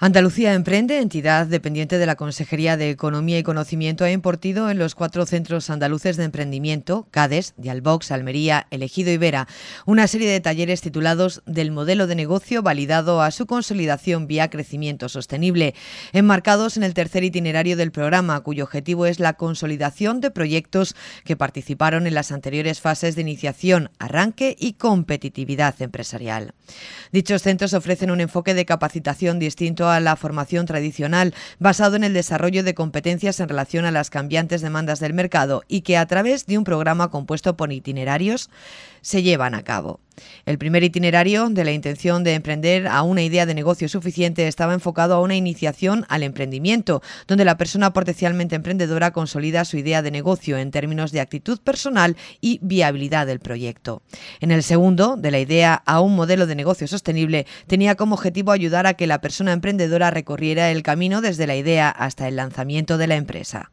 Andalucía Emprende, entidad dependiente de la Consejería de Economía y Conocimiento, ha impartido en los cuatro centros andaluces de emprendimiento, CADES, Dialbox, Almería, Elegido y Vera, una serie de talleres titulados Del modelo de negocio validado a su consolidación vía crecimiento sostenible, enmarcados en el tercer itinerario del programa, cuyo objetivo es la consolidación de proyectos que participaron en las anteriores fases de iniciación, arranque y competitividad empresarial. Dichos centros ofrecen un enfoque de capacitación distinto a la formación tradicional, basado en el desarrollo de competencias en relación a las cambiantes demandas del mercado y que a través de un programa compuesto por itinerarios se llevan a cabo. El primer itinerario de la intención de emprender a una idea de negocio suficiente estaba enfocado a una iniciación al emprendimiento, donde la persona potencialmente emprendedora consolida su idea de negocio en términos de actitud personal y viabilidad del proyecto. En el segundo, de la idea a un modelo de negocio sostenible, tenía como objetivo ayudar a que la persona emprendedora recorriera el camino desde la idea hasta el lanzamiento de la empresa.